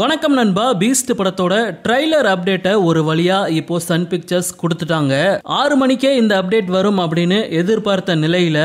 வணக்கம் நண்பா பீஸ்ட் படத்தோட ட்ரைலர் அப்டேட்டை ஒரு வழியா இப்போ சன் பிக்சர்ஸ் கொடுத்துட்டாங்க ஆறு மணிக்கே இந்த அப்டேட் வரும் அப்படின்னு எதிர்பார்த்த நிலையில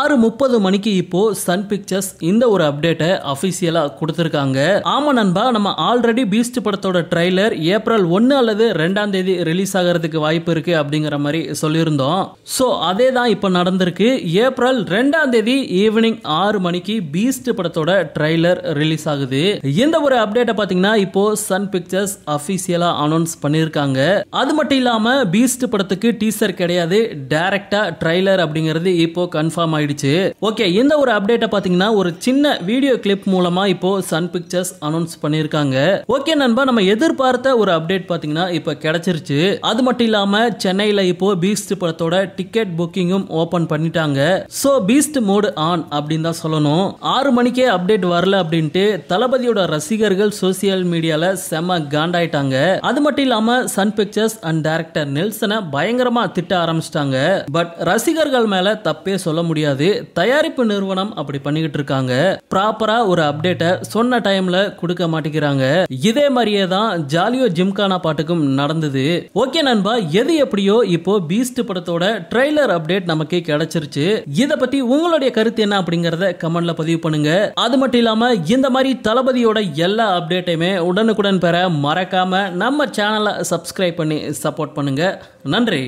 ஆறு முப்பது மணிக்கு இப்போ சன் பிக்சர்ஸ் இந்த ஒரு அப்டேட்டை அபிஷியலா கொடுத்துருக்காங்க ஆமா நண்பா நம்ம ஆல்ரெடி பீஸ்ட் படத்தோட ட்ரைலர் ஏப்ரல் ஒன்னு அல்லது ரெண்டாம் தேதி ரிலீஸ் ஆகிறதுக்கு வாய்ப்பு இருக்கு அப்படிங்கிற மாதிரி சொல்லியிருந்தோம் ஸோ அதே தான் இப்போ நடந்திருக்கு ஏப்ரல் ரெண்டாம் தேதி ஈவினிங் ஆறு மணிக்கு பீஸ்ட் படத்தோட ட்ரைலர் ரிலீஸ் ஆகுது இந்த ஒரு அப்டேட்டை பார்த்தீங்கன்னா இப்போ சன் பிக்சர்ஸ் அபிஷியலா அனௌன்ஸ் பண்ணிருக்காங்க அது மட்டும் இல்லாம பீஸ்ட் படத்துக்கு டீசர் கிடையாது டைரக்டா ட்ரைலர் அப்படிங்கிறது இப்போ கன்ஃபார்ம் ஆயிடுச்சு ஓகே இந்த ஒரு அப்டேட்டை பாத்தீங்கன்னா ஒரு சின்ன வீடியோ கிளிப் மூலமா இப்போ சன் பிக்சர்ஸ் அனௌன்ஸ் பண்ணிருக்காங்க ஓகே நண்பா நம்ம எதிர்பார்த்த ஒரு அப்டேட் பாத்தீங்கன்னா இப்போ கிடைச்சிருச்சு அது மட்டும் இல்லாம சென்னையில் இப்போ பீஸ்ட் படத்தோட டிக்கெட் புக்கிங்கும் ஓபன் பண்ணிட்டாங்க சோ பீஸ்ட் மோடு ஆன் அப்படின்னு தான் சொல்லணும் ஆறு மணிக்கே அப்டேட் வரல அப்படின்ட்டு தளபதியோட ரசிகர்கள் சோசியல் மீடியால செம காண்டாயிட்டாங்க அது மட்டும் இல்லாம சன் பிக்சர்ஸ் அண்ட் டைரக்டர் நெல்சனை பயங்கரமா திட்ட ஆரம்பிச்சிட்டாங்க பட் ரசிகர்கள் மேல தப்பே சொல்ல முடியாது தயாரிப்பு நிறுவனம் அப்படி பண்ணிக்கிட்டு இருக்காங்க ப்ராப்பரா ஒரு அப்டேட்டை சொன்ன டைம்ல கொடுக்க மாட்டேங்கிறாங்க இதே மாதிரியே தான் ஜாலியோ ஜிம்கானா பாட்டுக்கும் நடந்தது ஓகே நண்பா எது எப்படியோ இப்போ பீஸ்ட் படத்தோட ட்ரெய்லர் அப்டேட் நமக்கு கிடைச்சிருச்சு இத பத்தி உங்களுடைய கருத்து என்ன அப்படிங்கறத கமெண்ட்ல பதிவு பண்ணுங்க அது மட்டும் இல்லாம இந்த மாதிரி தளபதியோட எல்லா அப்டேட் அப்டேட்டையுமே உடனுக்குடன் பெற மறக்காமல் நம்ம சேனலை சப்ஸ்கிரைப் பண்ணி சப்போர்ட் பண்ணுங்கள் நன்றி